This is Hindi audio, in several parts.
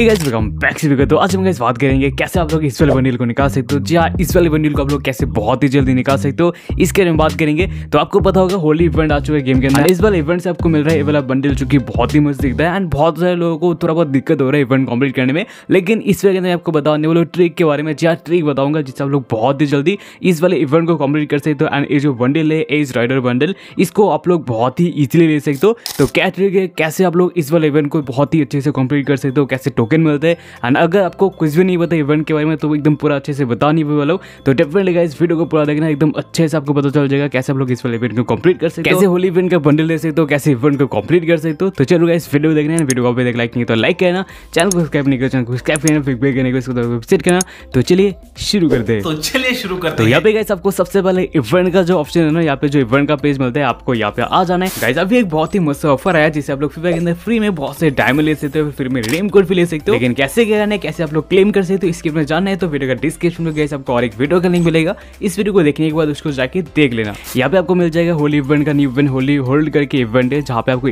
ही गाइस वेलकम बैक से तो आज हम बात करेंगे कैसे आप लोग इस वाले बंडल को निकाल सकते हो जी हाँ इस वाले बंडल को आप लोग कैसे बहुत ही जल्दी निकाल सकते हो इसके बारे में बात करेंगे तो आपको पता होगा होली इवेंट आ चुका है गेम के अंदर इस वाले इवेंट से आपको मिल रहा है वाला बंडल जो कि बहुत ही मस्त दिखता है एंड बहुत सारे लोगों को थोड़ा बहुत दिक्कत हो रहा है इवेंट कम्प्लीट करने में लेकिन इस वाले अंदर आपको बताने वाले ट्रिक के बारे में जी ट्रिक हाँ, बताऊंगा जिससे आप लोग बहुत ही जल्दी इस वाले इवेंट को कम्प्लीट कर सकते हो एंड ये जो बंडल है एज राइडर बंडल इसको आप लोग बहुत ही ईजिली ले सकते हो तो क्या ट्रिक है कैसे आप लोग इस वाले इवेंट को बहुत ही अच्छे से कम्प्लीट कर सकते हो कैसे टोकन टोकन मिलते हैं एंड अगर आपको कुछ भी नहीं पता इवेंट के बारे में तो एकदम पूरा अच्छे से बता नहीं वाला हूँ तो डेफिनेटली गाइस वीडियो को पूरा देखना एकदम अच्छे से आपको पता चल जाएगा कैसे आप लोग इस वाले इवेंट को कंप्लीट कर सकते कैसे होली इवेंट का बंडल ले सकते हो कैसे इवेंट को कंप्लीट कर सकते हो तो चलो गाइस वीडियो देखना है वीडियो को देख लाइक नहीं तो लाइक करना चैनल को सब्सक्राइब नहीं करना चैनल तो को सब्सक्राइब करना फिर बेल करने को इसको करना तो चलिए शुरू करते हैं तो चलिए शुरू करते तो हैं तो यहाँ पे गाइस आपको सबसे पहले इवेंट का जो ऑप्शन है ना यहाँ पे जो इवेंट का पेज मिलता है आपको यहाँ पे आ जाना है गाइस अभी एक बहुत ही मस्त ऑफर आया जिसे आप लोग फ्री फ्री में बहुत से डायमंड ले सकते हो फिर में रिडीम कोड भी ले सकते सकते हो लेकिन कैसे करना है कैसे आप लोग क्लेम कर सकते हो तो इसके बारे में जानना है तो वीडियो का डिस्क्रिप्शन में गैस आपको और एक वीडियो का लिंक मिलेगा इस वीडियो को देखने के बाद उसको जाके देख लेना यहाँ पे आपको मिल जाएगा होली इवेंट का न्यू इवेंट होली होल्ड करके इवेंट है जहाँ पे आपको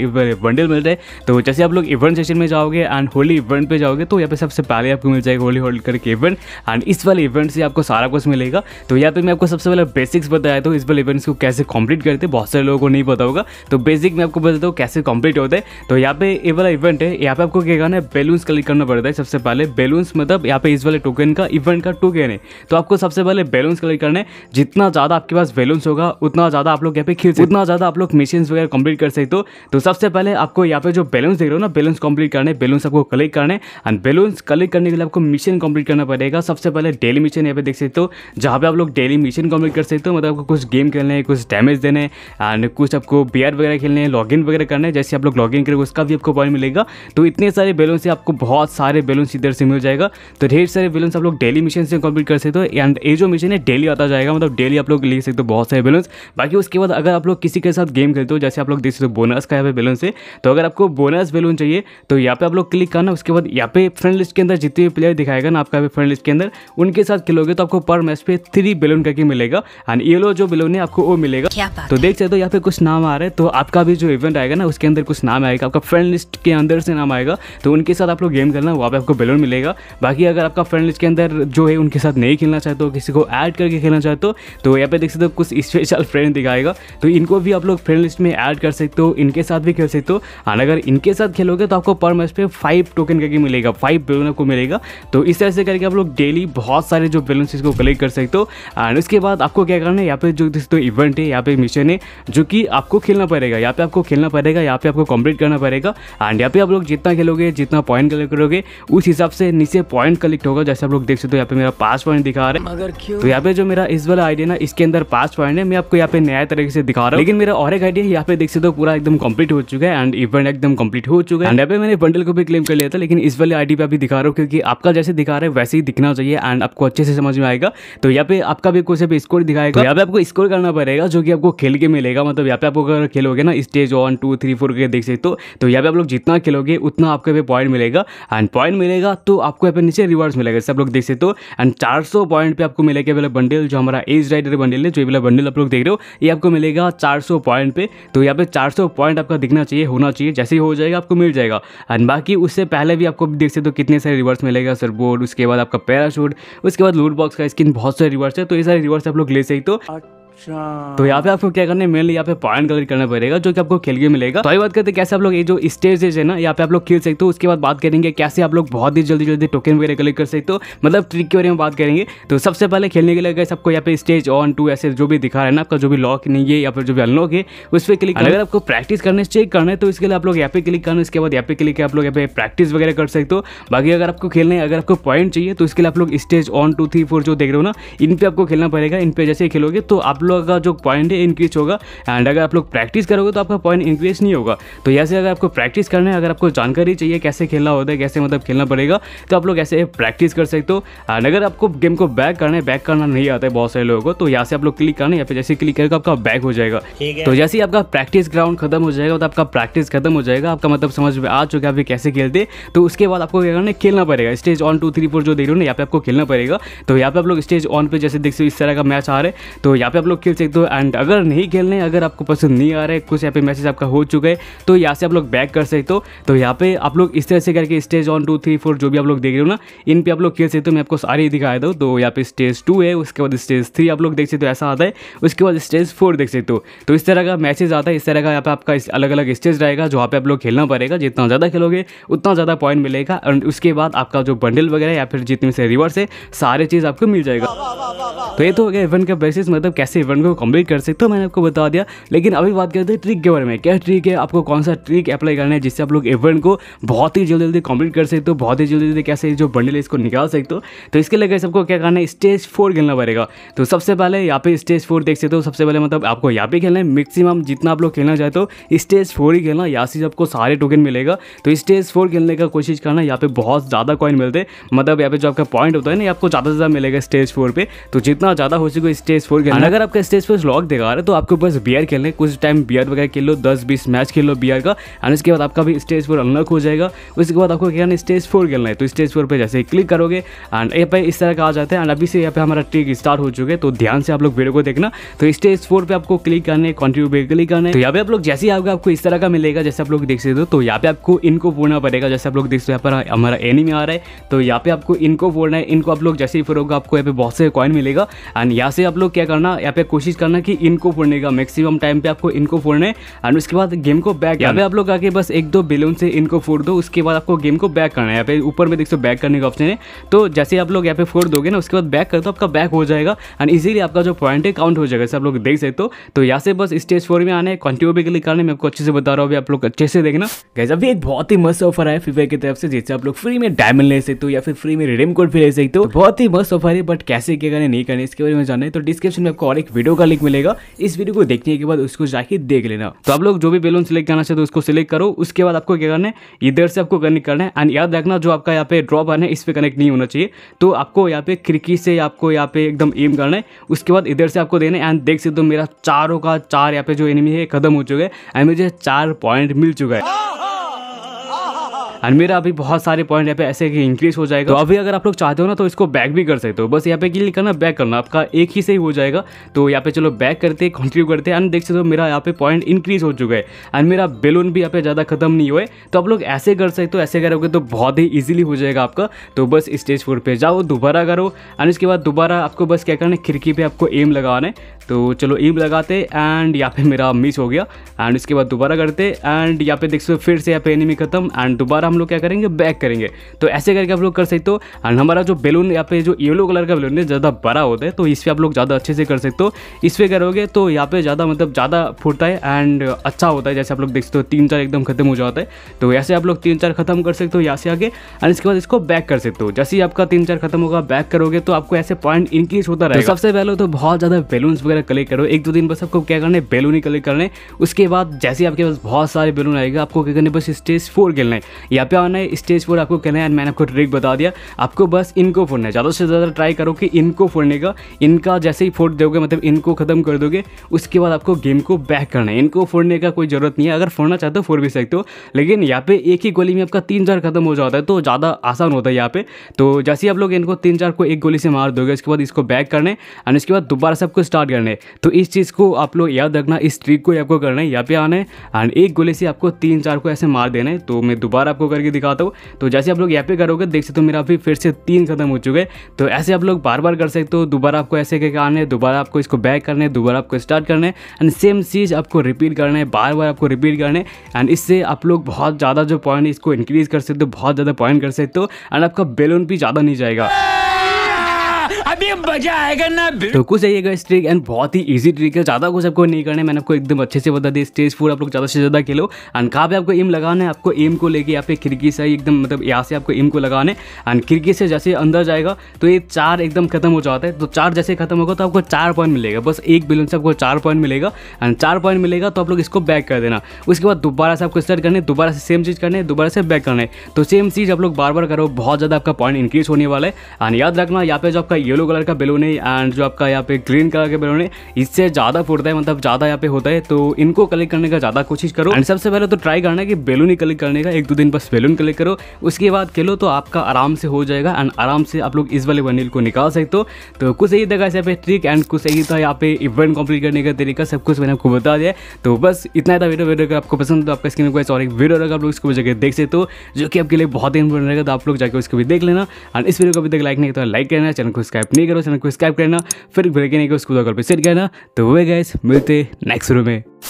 बंडल मिल रहा है तो जैसे आप लोग इवेंट सेशन में जाओगे एंड होली इवेंट पे जाओगे तो यहाँ पे सबसे पहले आपको मिल जाएगा होली होल्ड करके इवेंट एंड इस वाले इवेंट से आपको सारा कुछ मिलेगा तो यहाँ पे मैं आपको सबसे पहले बेसिक्स बताया तो इस वाले इवेंट्स को कैसे कंप्लीट करते हैं बहुत सारे लोगों को नहीं पता होगा तो बेसिक मैं आपको बताता हूँ कैसे कंप्लीट होते हैं तो यहाँ पे ये वाला इवेंट है यहाँ पे आपको क्या करना है बैलून्स कलर करना पड़ता है सबसे पहले बैलून्स मतलब यहाँ पे इस वाले टोकन का इवेंट का टोकन है तो आपको सबसे पहले बैलून्स कलेक्ट करने जितना ज़्यादा आपके पास बैलून्स होगा उतना ज़्यादा आप लोग यहाँ पे खींच उतना ज़्यादा आप लोग मिशन वगैरह कंप्लीट कर सकते हो तो सबसे पहले आपको यहाँ पे जो बैलून्स देख रहे हो ना बैलून्स कंप्लीट करने बैलून्स आपको कलेक्ट करने एंड बैलून्स कलेक्ट करने के लिए आपको मिशन कंप्लीट करना पड़ेगा सबसे पहले डेली मिशन यहाँ पे देख सकते हो जहाँ पे आप लोग डेली मिशन कंप्लीट कर सकते हो मतलब आपको कुछ गेम खेलने कुछ डैमेज देने एंड कुछ आपको बियर वगैरह खेलने लॉग लॉगिन वगैरह करने जैसे आप लोग लॉगिन करोगे उसका भी आपको पॉइंट मिलेगा तो इतने सारे बैलून आपको बहुत बहुत सारे बैलून इधर से मिल जाएगा तो ढेर सारे बैलेंस आप लोग डेली मिशन से कंप्लीट कर सकते हो एंड ये जो मिशन है डेली आता जाएगा मतलब डेली आप लोग ले सकते हो बहुत सारे बैलेंस बाकी उसके बाद अगर आप लोग किसी के साथ गेम खेलते हो जैसे आप लोग देख सकते हो बोनस का यहाँ पे बैलून से तो अगर आपको बोनस बैलून चाहिए तो यहाँ पे आप लोग क्लिक करना उसके बाद यहाँ पे फ्रेंड लिस्ट के अंदर जितने भी प्लेयर दिखाएगा ना आपका फ्रेंड लिस्ट के अंदर उनके साथ खेलोगे तो आपको पर मैच पे थ्री बैलून करके मिलेगा एंड ये लो जो बैलून है आपको वो मिलेगा तो देख सकते हो यहाँ पे कुछ नाम आ रहे हैं तो आपका भी जो इवेंट आएगा ना उसके अंदर कुछ नाम आएगा आपका फ्रेंड लिस्ट के अंदर से नाम आएगा तो उनके साथ आप लोग गेम ज्वाइन करना वहाँ पर आपको बेलून मिलेगा बाकी अगर आपका फ्रेंड लिस्ट के अंदर जो है उनके साथ नहीं खेलना चाहते हो तो, किसी को ऐड करके खेलना चाहते हो तो, तो यहाँ पे देख सकते हो कुछ स्पेशल फ्रेंड दिखाएगा तो इनको भी आप लोग फ्रेंड लिस्ट में ऐड कर सकते हो इनके साथ भी खेल सकते हो और अगर इनके साथ खेलोगे तो आपको पर मैच पर फाइव टोकन करके मिलेगा फाइव बेलून आपको मिलेगा तो इस तरह से करके आप लोग डेली बहुत सारे जो बेलून को कलेक्ट कर सकते हो एंड उसके बाद आपको क्या करना है यहाँ पे जो दोस्तों इवेंट है यहाँ पे मिशन है जो कि आपको खेलना पड़ेगा यहाँ पे आपको खेलना पड़ेगा यहाँ पे आपको कंप्लीट करना पड़ेगा एंड यहाँ पे आप लोग जितना खेलोगे जितना पॉइंट कलेक्ट करोगे उस हिसाब से नीचे पॉइंट कलेक्ट होगा जैसे आप लोग देख सकते हो यहाँ पे मेरा पास पॉइंट दिखा रहा है मगर क्यों तो यहाँ पे जो मेरा इस वाला आइडिया ना इसके अंदर पास पॉइंट है मैं आपको यहाँ पे नया तरीके से दिखा रहा हूँ लेकिन मेरा और एक आइडिया यहाँ पे देख सकते हो पूरा एकदम कम्प्लीट हो चुका है एंड इवेंट एकदम कम्प्लीट हो चुका है एंड यहाँ पे मैंने बंडल को भी क्लेम कर लिया था लेकिन इस वाले आईडी पे अभी दिखा रहा हूँ क्योंकि आपका जैसे दिखा रहे वैसे ही दिखना चाहिए एंड आपको अच्छे से समझ में आएगा तो यहाँ पे आपका भी कुछ स्कोर दिखाएगा यहाँ पे आपको स्कोर करना पड़ेगा जो कि आपको खेल के मिलेगा मतलब यहाँ पे आपको अगर खेलोगे ना stage one two three four के देख सकते हो तो यहाँ पे आप लोग जितना खेलोगे उतना आपका भी पॉइंट मिलेगा एंड पॉइंट मिलेगा तो आपको यहाँ पे नीचे रिवार्ड्स मिलेगा सब लोग देख सकते हो एंड 400 पॉइंट पे आपको मिलेगा वाला बंडल जो हमारा एज राइडर बंडल है जो वाला बंडल आप लोग देख रहे हो ये आपको मिलेगा 400 पॉइंट पे तो यहाँ पे 400 पॉइंट आपका दिखना चाहिए होना चाहिए जैसे ही हो जाएगा आपको मिल जाएगा एंड बाकी उससे पहले भी आपको देख सकते हो कितने सारे रिवर्स मिलेगा सर बोर्ड उसके बाद आपका पैराशूट उसके बाद लूट बॉक्स का स्किन बहुत सारे रिवर्स है तो ये सारे रिवर्स आप लोग ले सकते हो अच्छा तो यहाँ पे आपको क्या करना है मेनली यहाँ पे पॉइंट कलर करना पड़ेगा जो कि आपको खेल के मिलेगा तो ये बात करते कैसे आप लोग ये जो स्टेज है ना यहाँ पे आप लोग खेल सकते हो उसके बाद बात करेंगे कैसे आप लोग बहुत ही जल्दी जल्दी टोकन वगैरह कलेक्ट कर सकते हो मतलब ट्रिक के बारे में बात करेंगे तो सबसे पहले खेलने के लिए अगर आपको यहाँ पे स्टेज ऑन टू ऐसे जो भी दिखा रहा है ना आपका जो भी लॉक नहीं है या फिर जो भी अनलॉक है उस पर क्लिक अगर आपको प्रैक्टिस करने चेक करना है तो इसके लिए आप लोग यहाँ पे क्लिक करना इसके बाद यहाँ पे क्लिक आप लोग यहाँ पे प्रैक्टिस वगैरह कर सकते हो बाकी अगर आपको खेलने अगर आपको पॉइंट चाहिए तो इसके लिए आप लोग stage one two three four जो देख रहे हो ना इन पे आपको खेलना पड़ेगा इन पे जैसे खेलोगे तो आप लोग लोग का जो पॉइंट है इंक्रीज होगा एंड अगर आप लोग प्रैक्टिस करोगे तो आपका पॉइंट इंक्रीज नहीं होगा तो ऐसे अगर आपको प्रैक्टिस करना है अगर आपको जानकारी चाहिए कैसे खेलना होता है कैसे मतलब खेलना पड़ेगा तो आप लोग ऐसे प्रैक्टिस कर सकते हो एंड अगर आपको गेम को बैक करना है बैक करना नहीं आता है बहुत सारे लोगों को तो यहाँ से आप लोग क्लिक करना है या फिर जैसे क्लिक करेगा आपका बैक हो जाएगा तो जैसे ही आपका प्रैक्टिस ग्राउंड खत्म हो जाएगा तो आपका प्रैक्टिस खत्म हो जाएगा आपका मतलब समझ में आ चुका है अभी कैसे खेलते तो उसके बाद आपको क्या करना है खेलना पड़ेगा stage one two three four जो देख रहे हो ना यहाँ पे आपको खेलना पड़ेगा तो यहाँ पे आप लोग स्टेज ऑन पे जैसे देख सकते हो इस तरह का मैच आ रहा है तो यहाँ पे आप लोग लोग खेल सकते हो एंड अगर नहीं खेलने अगर आपको पसंद नहीं आ रहा है कुछ यहाँ पे मैसेज आपका हो चुका है तो यहाँ से आप लोग बैक कर सकते हो तो यहाँ पे आप लोग इस तरह से करके stage one two three four जो भी आप लोग देख रहे हो ना इन पे आप लोग खेल सकते हो मैं आपको सारी दिखाया दूँ तो यहाँ पे स्टेज टू है उसके बाद स्टेज थ्री आप लोग देख सकते हो ऐसा आता है उसके बाद स्टेज फोर देख सकते हो तो इस तरह का मैसेज आता है इस तरह का यहाँ पे आपका अलग अलग स्टेज रहेगा जहाँ पे आप लोग खेलना पड़ेगा जितना ज़्यादा खेलोगे उतना ज़्यादा पॉइंट मिलेगा एंड उसके बाद आपका जो बंडल वगैरह या फिर जितने से रिवर्स है सारे चीज़ आपको मिल जाएगा तो ये तो हो गया इवेंट का बेसिस मतलब कैसे वन को कम्प्लीट कर सकते हो मैंने आपको बता दिया लेकिन अभी बात करते हैं ट्रिक के बारे में क्या ट्रिक है आपको कौन सा ट्रिक अप्लाई करना है जिससे आप लोग इवेंट को बहुत ही जल्दी जल्दी कंप्लीट कर सकते हो बहुत ही जल्दी जल्दी कैसे जो बंडल है इसको निकाल सकते हो तो इसके लिए सबको क्या करना है स्टेज फोर खेलना पड़ेगा तो सबसे पहले यहाँ पे स्टेज फोर देख सकते हो सबसे पहले मतलब आपको यहाँ पे खेलना है मैक्सिमम जितना आप लोग खेलना चाहते हो स्टेज फोर ही खेलना यहाँ से आपको सारे टोकन मिलेगा तो स्टेज फोर खेलने का कोशिश करना यहाँ पे बहुत ज़्यादा कॉइन मिलते मतलब यहाँ पे जो आपका पॉइंट होता है ना आपको ज़्यादा से ज़्यादा मिलेगा स्टेज फोर पे तो जितना ज़्यादा हो सके स्टेज फोर खेलना अगर आपका आपका स्टेज पर लॉक दिखा रहा है तो आपको बस बियर खेलने कुछ टाइम बियर वगैरह खेल लो दस बीस मैच खेल लो बियर का एंड उसके बाद आपका भी स्टेज पर अनलॉक हो जाएगा उसके बाद आपको क्या स्टेज फोर खेलना है तो स्टेज फोर पर जैसे ही क्लिक करोगे एंड यहाँ पे इस तरह का आ जाता है एंड अभी से यहाँ पे हमारा ट्रिक स्टार्ट हो चुके तो ध्यान से आप लोग वीडियो को देखना तो स्टेज फोर पर आपको क्लिक करने कॉन्ट्रीब्यू पे क्लिक करने तो यहाँ पे आप लोग जैसे ही आओगे आपको इस तरह का मिलेगा जैसे आप लोग देख सकते हो तो यहाँ पे आपको इनको फोड़ना पड़ेगा जैसे आप लोग देख सकते हो यहाँ पर हमारा एनिमी आ रहा है तो यहाँ पे आपको इनको फोड़ना है इनको आप लोग जैसे ही फोड़ोगे आपको यहाँ पे बहुत से कॉइन मिलेगा एंड यहाँ से आप लोग क्या करना यहाँ पे कोशिश करना कि इनको फोड़ने का मैक्सिमम टाइम पे आपको इनको फोड़ने एंड उसके बाद गेम को बैक यहाँ पे आप लोग आके बस एक दो बेलून से इनको फोड़ दो उसके बाद आपको गेम को बैक करना है यहाँ पे ऊपर में देख सो बैक करने का ऑप्शन है तो जैसे आप लोग यहाँ पे फोड़ दोगे ना उसके बाद बैक कर दो आपका बैक हो जाएगा एंड इजिली आपका जो पॉइंट है काउंट हो जाएगा जैसे आप लोग देख सकते हो तो यहाँ से बस स्टेज फोर में आने कंटिन्यू भी क्लिक करने में आपको अच्छे से बता रहा हूँ आप लोग अच्छे से देखना कैसे अभी एक बहुत ही मस्त ऑफर है फ्रीफायर की तरफ से जैसे आप लोग फ्री में डायमंड ले सकते हो या फिर फ्री में रिडीम कोड भी ले सकते हो तो बहुत ही मस्त ऑफर है बट कैसे क्या करें नहीं करने इसके बारे में जाना है तो डिस्क्रिप्शन में आपको और एक एक वीडियो का लिंक मिलेगा इस वीडियो को देखने के बाद उसको जाके देख लेना तो आप लोग जो भी बेलून सेलेक्ट करना चाहते हो उसको सिलेक्ट करो उसके बाद आपको क्या करना है इधर से आपको कनेक्ट करना है एंड याद रखना जो आपका यहाँ पे ड्रॉप आना है इस पर कनेक्ट नहीं होना चाहिए तो आपको यहाँ पे खिड़की से आपको यहाँ पे एकदम एम करना है उसके बाद इधर से आपको देना है एंड देख सकते हो मेरा चारों का चार यहाँ पे जो एनिमी है खत्म हो चुका है एंड मुझे चार पॉइंट मिल चुका है हाँ, हाँ। एंड मेरा अभी बहुत सारे पॉइंट यहाँ पे ऐसे इंक्रीज हो जाएगा तो अभी अगर आप लोग चाहते हो ना तो इसको बैक भी कर सकते हो बस यहाँ पे क्लिक करना बैक करना आपका एक ही से ही हो जाएगा तो यहाँ पे चलो बैक करते कंटिन्यू करते एंड देख सकते हो मेरा यहाँ पे पॉइंट इंक्रीज हो चुका है एंड मेरा बेलून भी यहाँ पे ज़्यादा खत्म नहीं हुआ है तो आप लोग ऐसे कर सकते हो ऐसे करोगे तो बहुत ही ईजिली हो जाएगा आपका तो बस स्टेज फोर पर जाओ दोबारा करो एंड उसके बाद दोबारा आपको बस क्या करना है खिड़की पर आपको एम लगाना है तो चलो एम लगाते एंड यहाँ पे मेरा मिस हो गया एंड उसके बाद दोबारा करते एंड यहाँ पे देख सकते हो फिर से यहाँ पे एनिमी खत्म एंड दोबारा हम लोग क्या करेंगे बैक करेंगे तो ऐसे करके आप लोग कर सकते हो एंड हमारा जो बेलून यहाँ पे जो येलो कलर का बेलून है ज़्यादा बड़ा होता है तो इस पर आप लोग ज़्यादा अच्छे से कर सकते हो इस पर करोगे तो यहाँ पे ज़्यादा मतलब ज़्यादा फूटता है एंड अच्छा होता है जैसे आप लोग देख सकते हो तीन चार एकदम खत्म हो जाता है तो ऐसे आप लोग तीन चार खत्म कर सकते हो यहाँ से आगे एंड इसके बाद इसको बैक कर सकते हो जैसे ही आपका तीन चार खत्म होगा बैक करोगे तो आपको ऐसे पॉइंट इंक्रीज होता तो रहेगा सबसे पहले तो बहुत ज़्यादा बैलून्स वगैरह कलेक्ट करो एक दो दिन बस आपको क्या करना है बेलून ही कलेक्ट करना है उसके बाद जैसे आपके पास बहुत सारे बेलून आएगा आपको क्या करना है बस स्टेज फोर खेलना है यहाँ पे आना है स्टेज पर आपको कहना है एंड मैंने आपको ट्रिक बता दिया आपको बस इनको फोड़ना है ज़्यादा से ज़्यादा ट्राई करो कि इनको फोड़ने का इनका जैसे ही फोड़ दोगे मतलब इनको ख़त्म कर दोगे उसके बाद आपको गेम को बैक करना है इनको फोड़ने का कोई ज़रूरत नहीं है अगर फोड़ना चाहते हो तो फोड़ भी सकते हो लेकिन यहाँ पे एक ही गोली में आपका तीन चार खत्म हो जाता है तो ज़्यादा आसान होता है यहाँ पे तो जैसे ही आप लोग इनको तीन चार को एक गोली से मार दोगे उसके बाद इसको बैक करने एंड उसके बाद दोबारा से आपको स्टार्ट करना है तो इस चीज़ को आप लोग याद रखना इस ट्रिक को आपको करना है यहाँ पे आना है एंड एक गोली से आपको तीन चार को ऐसे मार देना है तो मैं दोबारा आपको करके दिखाता हूँ तो जैसे आप लोग यहाँ पे करोगे देख सकते हो मेरा अभी फिर से तीन खत्म हो चुके तो ऐसे आप लोग बार बार कर सकते हो दोबारा आपको ऐसे करके आने दोबारा आपको इसको बैक करने दोबारा आपको स्टार्ट करने एंड सेम चीज़ आपको रिपीट करने बार बार आपको रिपीट करने एंड इससे आप लोग बहुत ज़्यादा जो पॉइंट इसको इंक्रीज़ कर सकते हो बहुत ज़्यादा पॉइंट कर सकते हो एंड आपका बेलून भी ज़्यादा नहीं जाएगा तो कुछ जाइएगा इस ट्रिक एंड बहुत ही इजी ट्रिक है ज्यादा कुछ आपको नहीं करना है मैंने आपको एकदम अच्छे से बता दी स्टेज फोर आप लोग ज्यादा से ज्यादा खेलो एंड कहा आपको एम लगाना है आपको एम को लेके यहाँ पे खिड़की से एकदम मतलब यहाँ से आपको एम को लगाना है एंड खिड़की से जैसे अंदर जाएगा तो ये चार एकदम खत्म हो जाता है तो चार जैसे खत्म होगा तो आपको चार पॉइंट मिलेगा बस एक बिलियन से आपको चार पॉइंट मिलेगा एंड चार पॉइंट मिलेगा तो आप लोग इसको बैक कर देना उसके बाद दोबारा से आपको स्टार्ट करने दोबारा से सेम चीज़ करने दोबारा से बैक करने तो सेम चीज़ आप लोग बार बार करो बहुत ज़्यादा आपका पॉइंट इंक्रीज होने वाला है एंड याद रखना यहाँ पे जो आपका येलो कलर कलर का बेलून है एंड जो आपका यहाँ पे ग्रीन कलर का बेलून है इससे ज़्यादा फूटता है मतलब ज़्यादा यहाँ पे होता है तो इनको कलेक्ट करने का ज़्यादा कोशिश करो एंड सबसे पहले तो ट्राई करना कि बेलून ही कलेक्ट करने का एक दो दिन बस बेलून कलेक्ट करो उसके बाद खेलो तो आपका आराम से हो जाएगा एंड आराम से आप लोग इस वाले वनील को निकाल सकते हो तो कुछ यही था तो यहाँ पे ट्रिक एंड कुछ यही था यहाँ पे इवेंट कम्प्लीट करने का तरीका सब कुछ मैंने आपको बता दिया तो बस इतना था वीडियो वीडियो आपको पसंद तो आपका स्क्रीन और एक वीडियो रहेगा आप लोग इसको जगह देख सकते हो जो कि आपके लिए बहुत ही इंपॉर्टेंट रहेगा तो आप लोग जाकर उसको भी देख लेना एंड इस वीडियो को अभी तक लाइक नहीं तो लाइक करना चैनल को सब्सक्राइब नहीं करो चैनल को सब्सक्राइब करना फिर ब्रेकिंग उसको सेट करना तो वे गैस मिलते नेक्स्ट शुरू में